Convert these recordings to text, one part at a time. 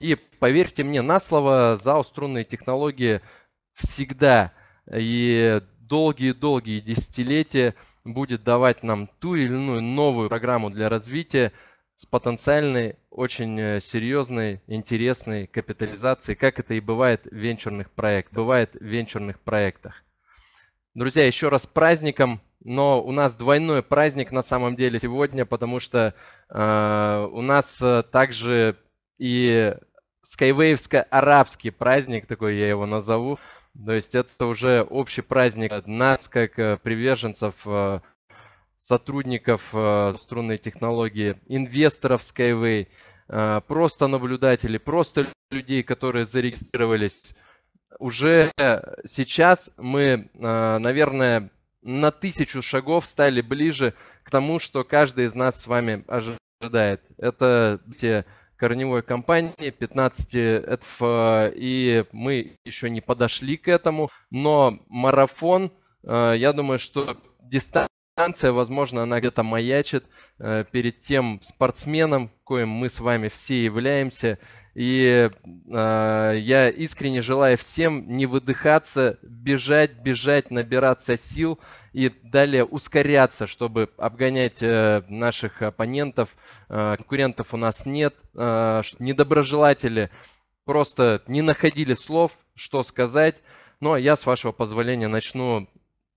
И поверьте мне на слово, ЗАО «Струнные технологии» всегда э, и долгие-долгие десятилетия будет давать нам ту или иную новую программу для развития с потенциальной, очень э, серьезной, интересной капитализацией, как это и бывает в венчурных проектах. Бывает в венчурных проектах. Друзья, еще раз праздником, но у нас двойной праздник на самом деле сегодня, потому что э, у нас э, также и скайвейвско-арабский праздник, такой я его назову. То есть это уже общий праздник нас, как э, приверженцев, э, сотрудников э, струнной технологии, инвесторов Skyway, просто наблюдателей, просто людей, которые зарегистрировались. Уже сейчас мы, наверное, на тысячу шагов стали ближе к тому, что каждый из нас с вами ожидает. Это те корневой компании 15 ЭТФ, и мы еще не подошли к этому, но марафон, э, я думаю, что дистанция, возможно, она где-то маячит э, перед тем спортсменом, коим мы с вами все являемся, и э, я искренне желаю всем не выдыхаться, бежать, бежать, набираться сил и далее ускоряться, чтобы обгонять э, наших оппонентов. Э, конкурентов у нас нет. Э, недоброжелатели просто не находили слов, что сказать. Но я, с вашего позволения, начну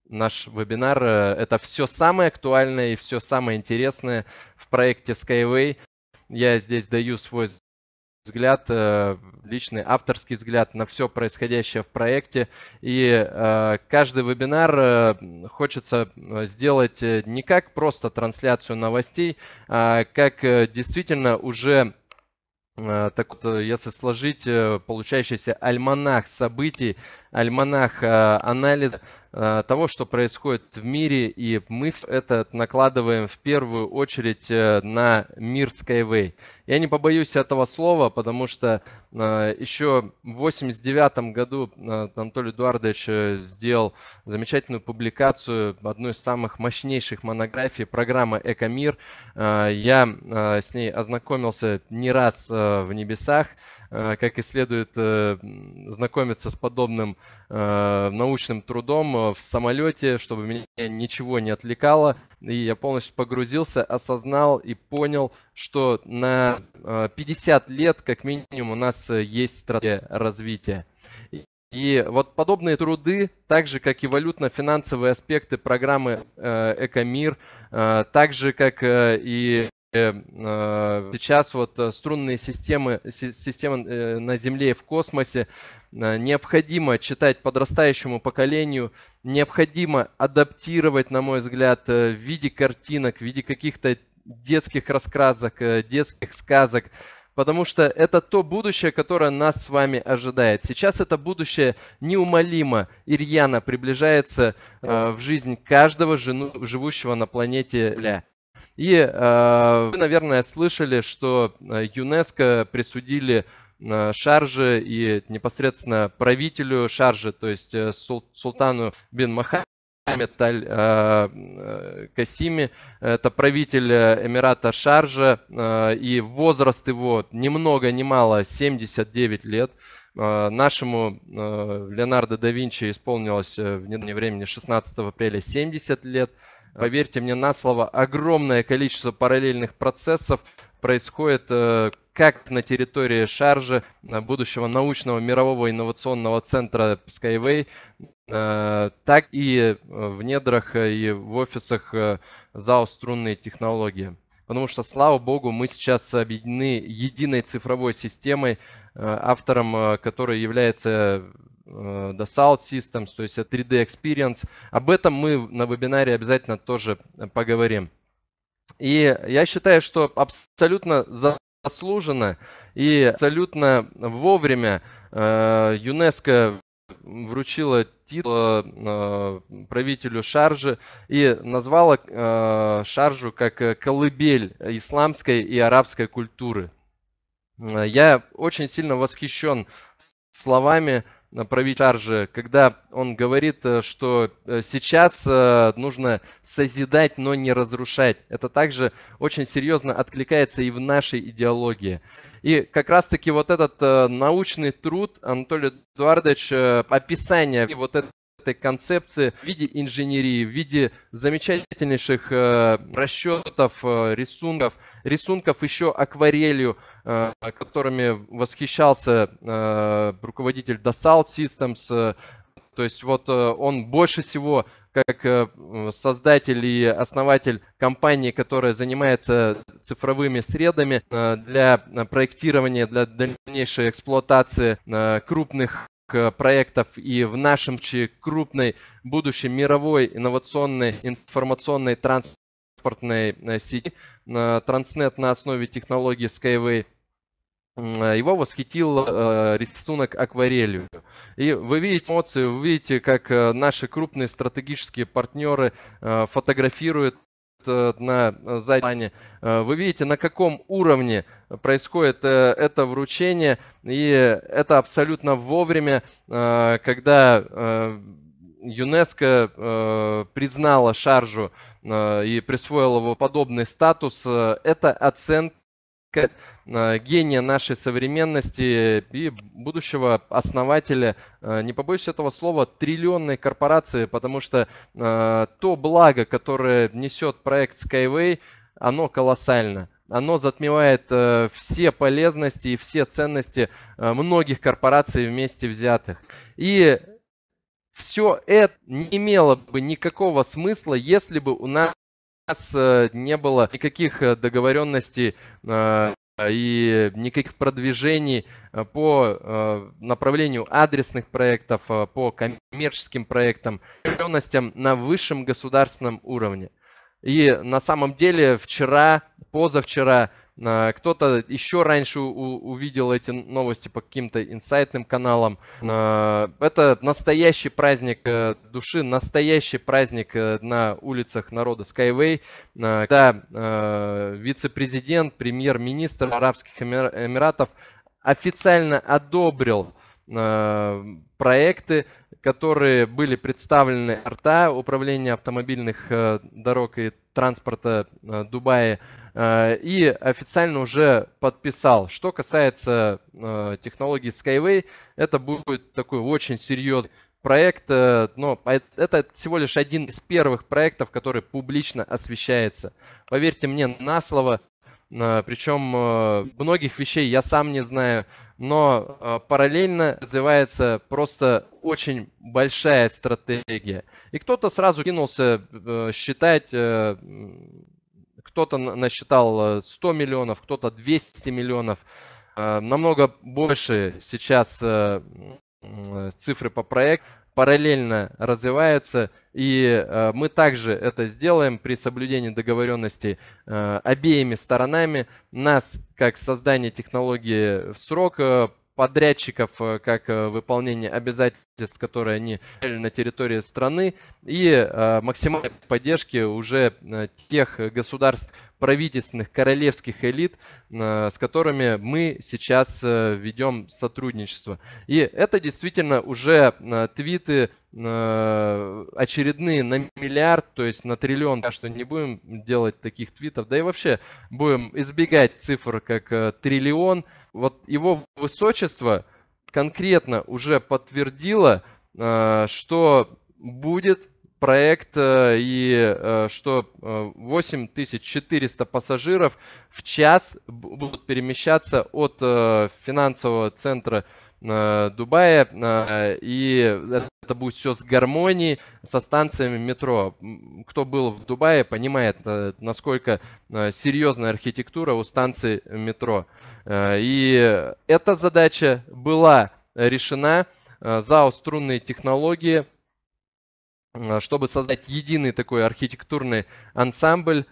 наш вебинар. Э, это все самое актуальное и все самое интересное в проекте Skyway. Я здесь даю свой взгляд, э, личный авторский взгляд на все происходящее в проекте. И э, каждый вебинар э, хочется сделать не как просто трансляцию новостей, а как действительно уже так вот, если сложить получающийся альманах событий, альманах анализа, Э, того, что происходит в мире, и мы это накладываем в первую очередь э, на мир Skyway. Я не побоюсь этого слова, потому что э, еще в 1989 году Анатолий Эдуардович сделал замечательную публикацию, одной из самых мощнейших монографий, программа «Экомир». Я с ней ознакомился не раз в небесах, Э, как и следует э, знакомиться с подобным э, научным трудом в самолете, чтобы меня ничего не отвлекало. И я полностью погрузился, осознал и понял, что на 50 лет, как минимум, у нас есть стратегия развития. И вот подобные труды, так же как и валютно-финансовые аспекты программы Экомир, так же как и Эм, э, сейчас вот э, струнные системы, системы э, на Земле и в космосе необходимо читать подрастающему поколению, необходимо адаптировать, на мой взгляд, в виде картинок, в виде каких-то детских раскрасок, детских сказок, потому что это то будущее, которое нас с вами ожидает. Сейчас это будущее неумолимо и приближается э, в жизнь каждого жену, живущего на планете Ля. И э, вы, наверное, слышали, что э, ЮНЕСКО присудили э, Шарже и непосредственно правителю Шарже, то есть султану бин Махамед, Металь Касими, это правитель Эмирата Шарже, и возраст его ни много ни мало 79 лет. нашему Леонардо да Винчи исполнилось в недавнее времени 16 апреля 70 лет. А. Поверьте мне на слово, огромное количество параллельных процессов происходит э, как на территории шаржи э, будущего научного мирового инновационного центра Skyway, э, так и в недрах и в офисах ЗАО «Струнные технологии». Потому что, слава богу, мы сейчас объединены единой цифровой системой, автором которой является до э, South Systems, то есть 3D Experience. Об этом мы на вебинаре обязательно тоже поговорим. И я считаю, что абсолютно заслуженно и абсолютно вовремя э, ЮНЕСКО вручила титул э, правителю Шаржи и назвала Шаржу как колыбель исламской и арабской культуры. Я очень сильно восхищен словами Направить Шаржи, когда он говорит, э, что э, сейчас э, нужно созидать, но не разрушать. Это также очень серьезно откликается и в нашей идеологии. И как раз-таки вот этот научный труд Анатолия Эдуардович, описание вот этой этой концепции в виде инженерии, в виде замечательнейших э, расчетов, э, рисунков, рисунков еще акварелью, э, которыми восхищался э, руководитель Dassault Systems. Э, то есть вот э, он больше всего как э, создатель и основатель компании, которая занимается цифровыми средами э, для э, проектирования, для дальнейшей эксплуатации крупных Э, проектов и в нашем чи крупной будущей мировой инновационной информационной транспортной э, сети э, Transnet на основе технологии Skyway его восхитил рисунок акварелью. И вы видите эмоции, вы видите, как наши крупные стратегические партнеры э, фотографируют Э, на э, заднем плане. Э, вы видите, на каком уровне происходит это вручение, и это абсолютно вовремя, когда ЮНЕСКО э, признала шаржу и присвоила его подобный статус. это оценка Э, гения нашей современности и будущего основателя, э, не побоюсь этого слова, триллионной корпорации, потому что э, то благо, которое несет проект Skyway, оно колоссально оно затмевает все полезности и все ценности многих корпораций вместе взятых. И все это не имело бы никакого смысла, если бы у нас нас э, не было никаких э, договоренностей э, и никаких продвижений по направлению адресных проектов, по коммерческим проектам, договоренностям на высшем государственном уровне. И на самом деле вчера, позавчера Э, кто-то еще раньше увидел эти новости по каким-то инсайтным каналам. Э, это настоящий праздник э, души, настоящий праздник на улицах народа Skyway, когда вице-президент, премьер-министр Арабских Эмиратов официально одобрил проекты которые были представлены арта управления автомобильных э, дорог и транспорта э, Дубая э, и официально уже подписал. Что касается технологии Skyway, это будет такой очень серьезный проект, но а это всего лишь один из первых проектов, который публично освещается. Поверьте мне на слово, Э, Причем э, многих вещей я сам не знаю, но э, параллельно развивается просто очень большая стратегия. И кто-то сразу кинулся считать кто-то насчитал 100 миллионов, кто-то 200 миллионов. Намного больше сейчас цифры по проекту параллельно развивается, и э, мы также это сделаем при соблюдении договоренностей э, обеими сторонами. Нас, как создание технологии в срок, подрядчиков, э, как выполнение обязательств которые они на территории страны, и э, максимальной поддержки уже э, тех государств, правительственных, королевских элит, э, с которыми мы сейчас э, ведем сотрудничество. И это действительно уже э, твиты э, очередные на миллиард, то есть на триллион, так что не будем делать таких твитов, да и вообще будем избегать цифр как э, триллион. Вот его высочество – конкретно уже подтвердила, э, что будет проект э, и э, что 8400 пассажиров в час будут перемещаться от финансового центра Э, Дубая, э, и это будет все с гармонией, со станциями метро. Кто был в Дубае, понимает, э, насколько серьезная архитектура у станций метро. И эта задача была решена. ЗАО «Струнные технологии» чтобы создать единый такой архитектурный ансамбль.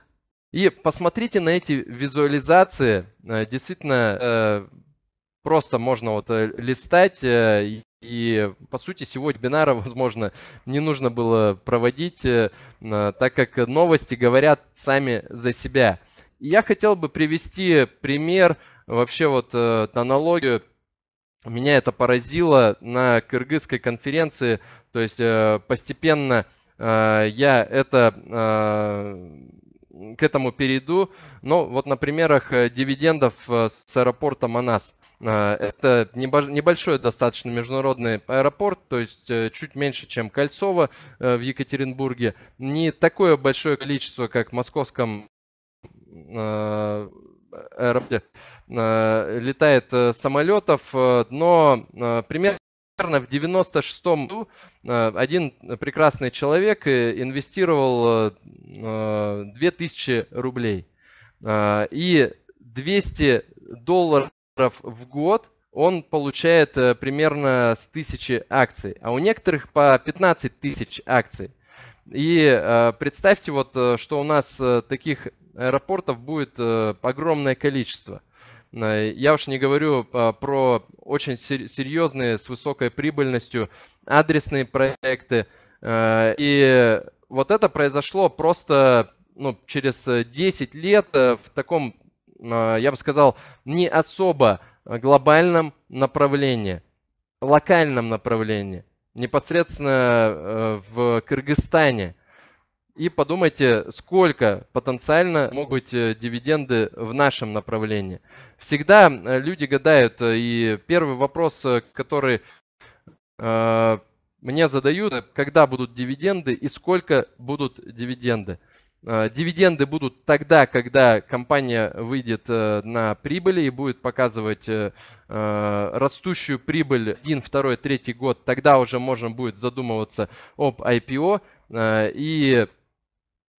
И посмотрите на эти визуализации. Действительно, просто можно вот э, листать. Э, и, по сути, сегодня бинара возможно, не нужно было проводить, э, так как новости говорят сами за себя. я хотел бы привести пример, вообще вот аналогию меня это поразило на кыргызской конференции. То есть постепенно я это к этому перейду. Но ну, вот на примерах дивидендов с аэропорта Манас. А, это небольшой достаточно международный аэропорт, то есть э, чуть меньше, чем Кольцово э, в Екатеринбурге. Не такое большое количество, как в московском а, аэропорте а, летает э, самолетов, но примерно примерно в 96 году один прекрасный человек инвестировал 2000 рублей. И 200 долларов в год он получает э, примерно с тысячи акций, а у некоторых по 15 тысяч акций. И э, представьте вот, э, что у нас таких аэропортов будет огромное количество. Я уж не говорю про очень серьезные с высокой прибыльностью адресные проекты. И вот это произошло просто ну, через 10 лет в таком а, я бы сказал, не особо глобальном направлении, локальном направлении, непосредственно э, в Кыргызстане. И подумайте, сколько потенциально могут быть э, дивиденды в нашем направлении. Всегда э, люди гадают, и первый вопрос, который мне задают, когда будут дивиденды и сколько будут дивиденды. Э, дивиденды будут тогда, когда компания выйдет э, на прибыли и будет показывать э, растущую прибыль один, второй, третий год. Тогда уже можно будет задумываться об IPO. И,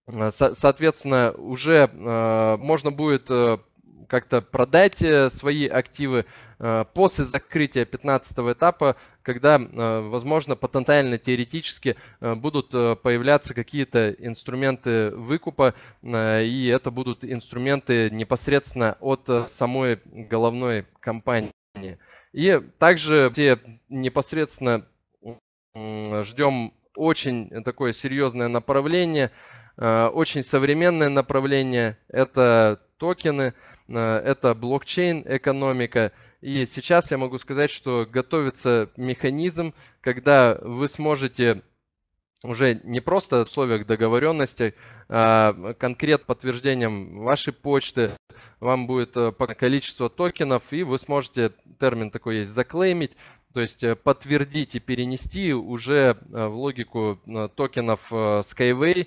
соответственно, уже можно будет как-то продать э, свои активы э, после закрытия 15 этапа, когда, э, возможно, потенциально теоретически будут появляться какие-то инструменты выкупа, и это будут инструменты непосредственно от самой головной компании. И также те непосредственно ждем очень такое серьезное направление, э, очень современное направление. Это токены, э, это блокчейн экономика. И сейчас я могу сказать, что готовится механизм, когда вы сможете уже не просто в условиях договоренности, а конкрет подтверждением вашей почты вам будет э, по количеству токенов, и вы сможете термин такой есть заклеймить, то есть э, подтвердить и перенести уже э, в логику э, токенов Skyway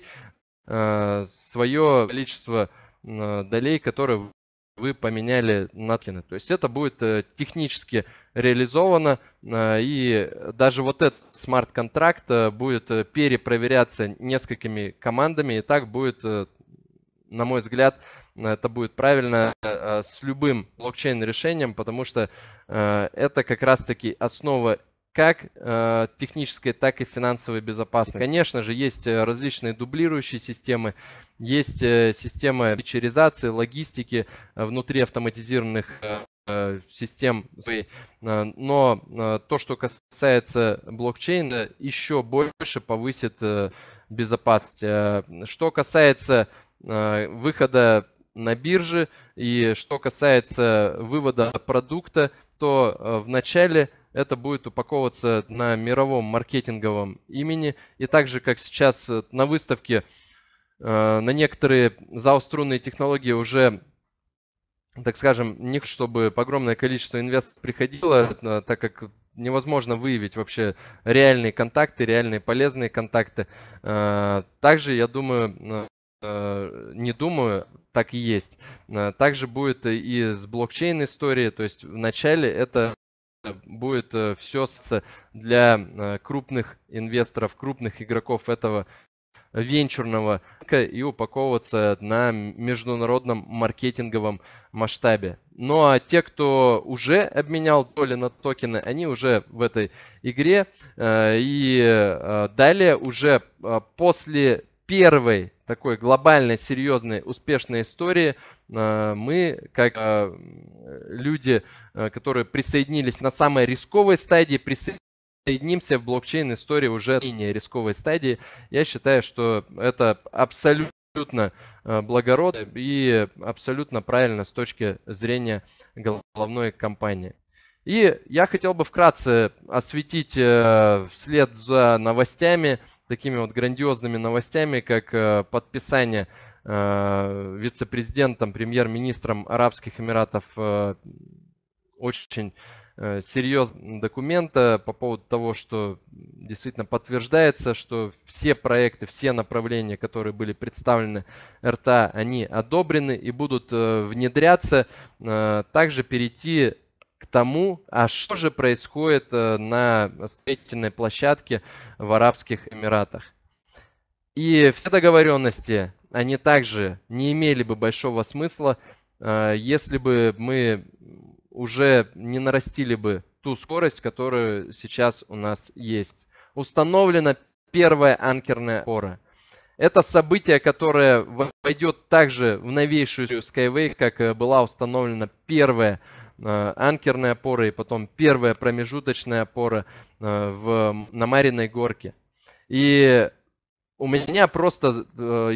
свое количество долей, которые вы поменяли на токены. То есть это будет технически реализовано, и даже вот этот смарт-контракт будет перепроверяться несколькими командами, и так будет, на мой взгляд, Э, это будет правильно э, с любым блокчейн-решением, потому что э, это как раз-таки основа как технической, так и финансовой безопасности. Конечно же, есть различные дублирующие системы, есть э, система вечеризации, логистики внутри автоматизированных систем. Но то, что касается блокчейна, еще больше повысит безопасность. Что касается выхода на бирже. И что касается вывода продукта, то э, в начале это будет упаковываться на мировом маркетинговом имени. И также, как сейчас э, на выставке, э, на некоторые зауструнные технологии уже так скажем, не чтобы огромное количество инвесторов приходило, так как невозможно выявить вообще реальные контакты, реальные полезные контакты. Также, я думаю, Э, не думаю, так и есть. Э, также будет и с блокчейн истории, то есть вначале это будет э, все для крупных инвесторов, крупных игроков этого венчурного и упаковываться на международном маркетинговом масштабе. Ну а те, кто уже обменял доли на токены, они уже в этой игре. И далее уже после первой такой глобальной, серьезной, успешной истории э, мы, как э, люди, э, которые присоединились на самой рисковой стадии, присоединимся в блокчейн-истории уже менее рисковой стадии. Я считаю, что это абсолютно абсолютно благородно и абсолютно правильно с точки зрения головной компании. И я хотел бы вкратце осветить вслед за новостями такими вот грандиозными новостями, как э, подписание э, вице-президентом, премьер-министром Арабских Эмиратов э, очень серьезного документа по поводу того, что действительно подтверждается, что все проекты, все направления, которые были представлены РТА, они одобрены и будут внедряться. Также перейти тому, а что же происходит э, на строительной площадке в Арабских Эмиратах. И все договоренности, они также не имели бы большого смысла, э, если бы мы уже не нарастили бы ту скорость, которая сейчас у нас есть. Установлена первая анкерная опора – это событие, которое войдет также в новейшую Skyway, как э, была установлена первая э, анкерная опора и потом первая промежуточная опора э, в, на Мариной горке. И у меня просто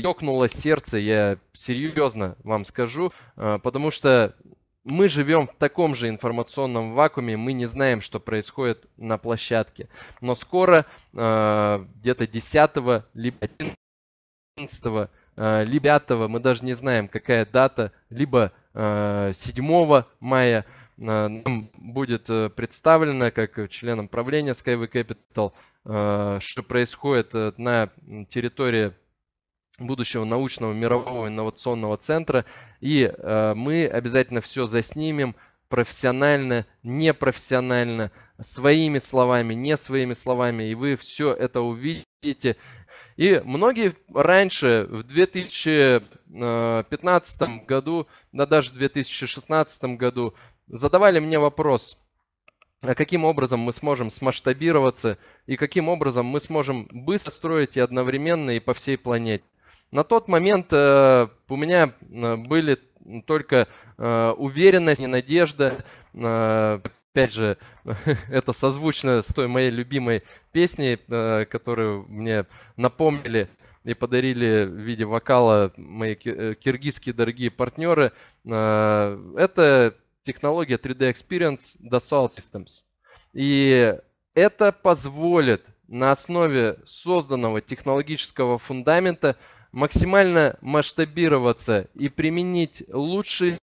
ёкнуло сердце, я серьезно вам скажу, потому что мы живем в таком же информационном вакууме, мы не знаем, что происходит на площадке. Но скоро, где-то 10 либо 11 э, либо 5, мы даже не знаем, какая дата, либо 7 э, мая э, нам будет представлено как членам правления Skyway Capital, что происходит на территории будущего научного мирового инновационного центра. И мы обязательно все заснимем, профессионально, непрофессионально, своими словами, не своими словами, и вы все это увидите. И многие раньше, в 2015 году, да даже в 2016 году, задавали мне вопрос, а каким образом мы сможем смасштабироваться и каким образом мы сможем быстро строить и одновременно и по всей планете. На тот момент э, у меня э, были только э, уверенность и надежда. Опять же, это созвучно с той моей любимой песней, которую мне напомнили и подарили в виде вокала мои киргизские дорогие партнеры. Это технология 3D Experience Dassault Systems. И это позволит на основе созданного технологического фундамента максимально масштабироваться и применить лучшие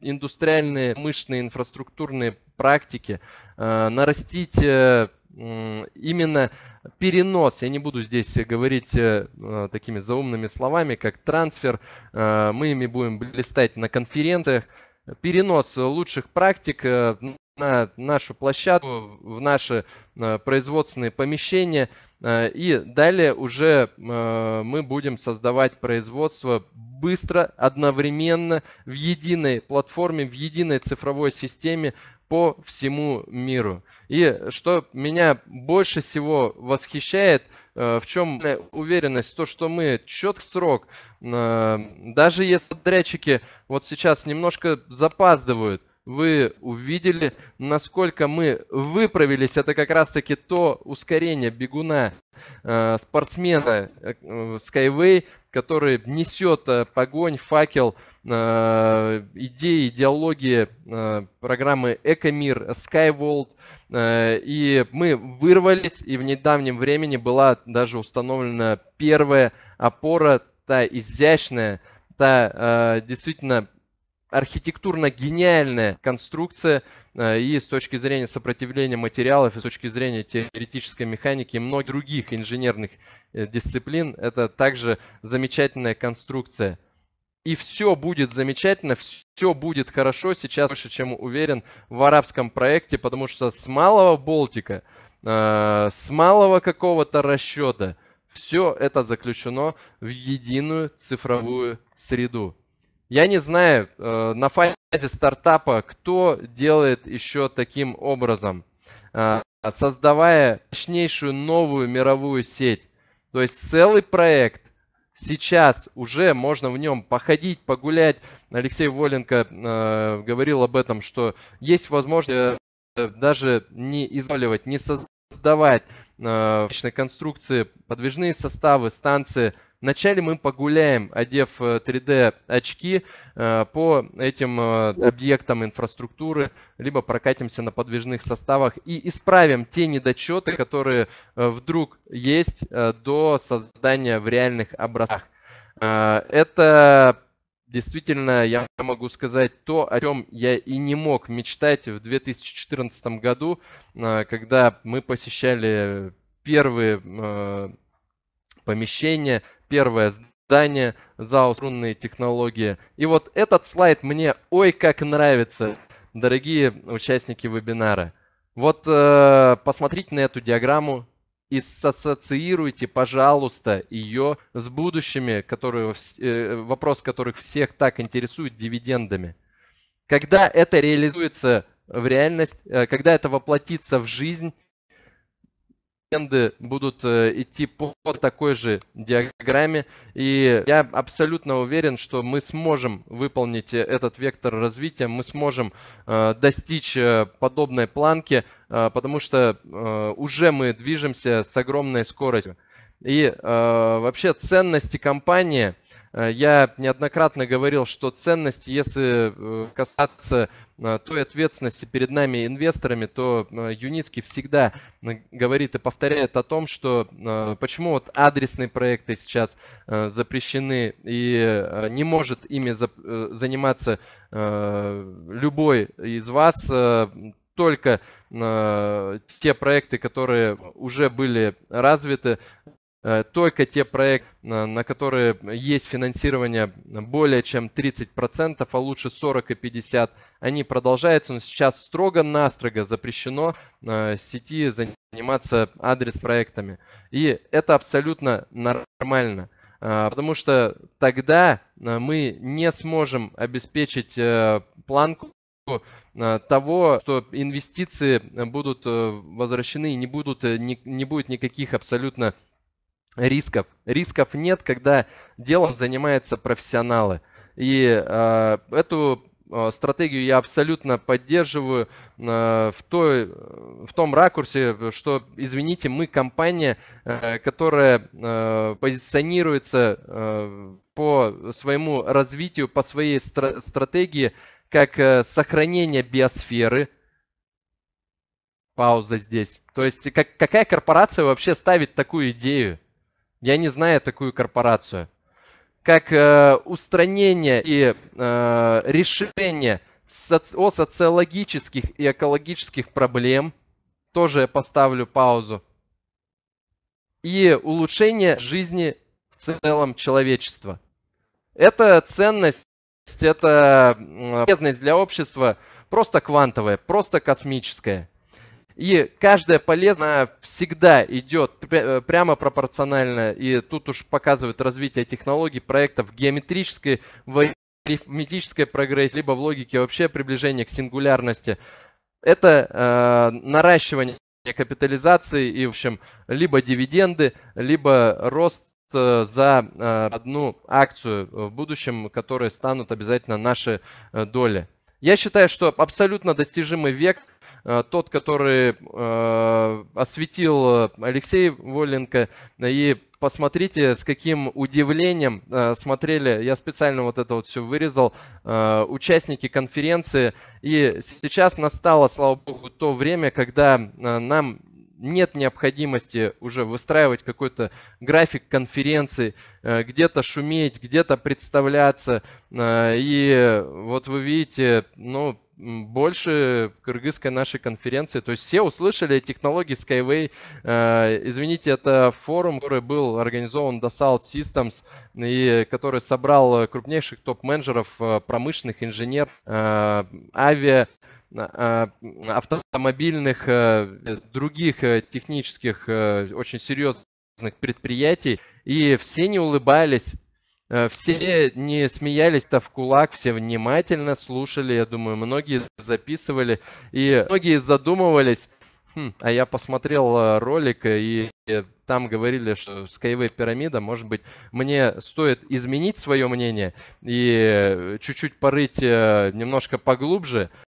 индустриальные мышечные инфраструктурные практики, э, нарастить э, именно перенос, я не буду здесь говорить э, такими заумными словами, как трансфер, мы ими будем блистать на конференциях, перенос лучших практик на нашу площадку, в наши производственные помещения – Э, и далее уже э, мы будем создавать производство быстро, одновременно, в единой платформе, в единой цифровой системе по всему миру. И что меня больше всего восхищает, э, в чем уверенность, то, что мы четк срок, даже если подрядчики вот сейчас немножко запаздывают, вы увидели, насколько мы выправились. Это как раз-таки то ускорение бегуна, э, спортсмена э, э, Skyway, который несет погонь, факел идеи, идеологии э, программы Экомир, Skyworld. Э, и мы вырвались, и в недавнем времени была даже установлена первая опора, та изящная, та действительно архитектурно гениальная конструкция э, и с точки зрения сопротивления материалов, и с точки зрения теоретической механики и многих других инженерных э, дисциплин, это также замечательная конструкция. И все будет замечательно, все будет хорошо, сейчас больше чем уверен в арабском проекте, потому что с малого болтика, э, с малого какого-то расчета, все это заключено в единую цифровую среду. Я не знаю э, на фазе стартапа, кто делает еще таким образом, э, создавая мощнейшую новую мировую сеть. То есть целый проект сейчас уже можно в нем походить, погулять. Алексей Воленко э, говорил об этом, что есть возможность э, даже не изолировать, не создавать создавать э, конструкции, подвижные составы, станции. Вначале мы погуляем, одев 3D э, очки э, по этим э, объектам инфраструктуры, либо прокатимся на подвижных составах и исправим те недочеты, которые э, вдруг есть э, до создания в реальных образцах. Э, это действительно, я могу сказать то, о чем я и не мог мечтать в 2014 году, э, когда мы посещали первые э, помещения, первое здание ЗАО «Струнные технологии». И вот этот слайд мне ой как нравится, дорогие участники вебинара. Вот э, посмотрите на эту диаграмму, и ассоциируйте, пожалуйста, ее с будущими, которые, э, вопрос которых всех так интересует, дивидендами. Когда это реализуется в реальность, э, когда это воплотится в жизнь, тренды будут э, идти по такой же диаграмме. И я абсолютно уверен, что мы сможем выполнить э, этот вектор развития, мы сможем э, достичь подобной планки, потому что уже мы движемся с огромной скоростью. И э, вообще ценности компании, э, я неоднократно говорил, что ценность, если э, касаться э, той ответственности перед нами инвесторами, то Юницкий всегда говорит и повторяет о том, что почему вот адресные проекты сейчас запрещены и не может ими заниматься любой из вас, только те проекты, которые уже были развиты, Э, только те проекты, на которые есть финансирование более чем 30%, а лучше 40 и 50, они продолжаются, но сейчас строго-настрого запрещено э, сети заниматься адрес-проектами. И это абсолютно нормально э, потому что тогда мы не сможем обеспечить планку того, что инвестиции будут возвращены, не, будут, не, не будет никаких абсолютно рисков. Рисков нет, когда делом занимаются профессионалы. И э, эту э, стратегию я абсолютно поддерживаю э, в, той, в том ракурсе, что, извините, мы компания, э, которая позиционируется по своему развитию, по своей стратегии, как сохранение биосферы. Пауза здесь. То есть как, какая корпорация вообще ставит такую идею? Я не знаю такую корпорацию. Как э, устранение и э, решение соци- о социологических и экологических проблем. Тоже я поставлю паузу. И улучшение жизни в целом человечества. Это ценность, это полезность для общества просто квантовая, просто космическая. И каждая полезная всегда идет э, прямо пропорционально, и тут уж показывают развитие технологий, проектов, геометрической, в арифметической прогрессии, либо в логике вообще приближения к сингулярности. Это э, наращивание капитализации и, в общем, либо дивиденды, либо рост э, за э, одну акцию в будущем, которые станут обязательно наши э, доли. Я считаю, что абсолютно достижимый вектор Э, тот, который э, осветил Алексей Воленко, и посмотрите, с каким удивлением э, смотрели, я специально вот это вот все вырезал, участники конференции. И сейчас настало, слава богу, то время, когда нам нет необходимости уже выстраивать какой-то график конференции, где-то шуметь, где-то представляться. И вот вы видите, ну, больше кыргызской нашей конференции. То есть все услышали технологии Skyway. Э, извините, это форум, который был организован до South Systems и который собрал крупнейших топ-менеджеров, э, промышленных инженеров, э, авиа, автомобильных, других технических, очень серьезных предприятий. И все не улыбались Э, все не смеялись-то в кулак, все внимательно слушали, я думаю, многие записывали и многие задумывались, хм, а я посмотрел э, ролик и э, там говорили, что Skyway пирамида, может быть, мне стоит изменить свое мнение и чуть-чуть порыть немножко поглубже,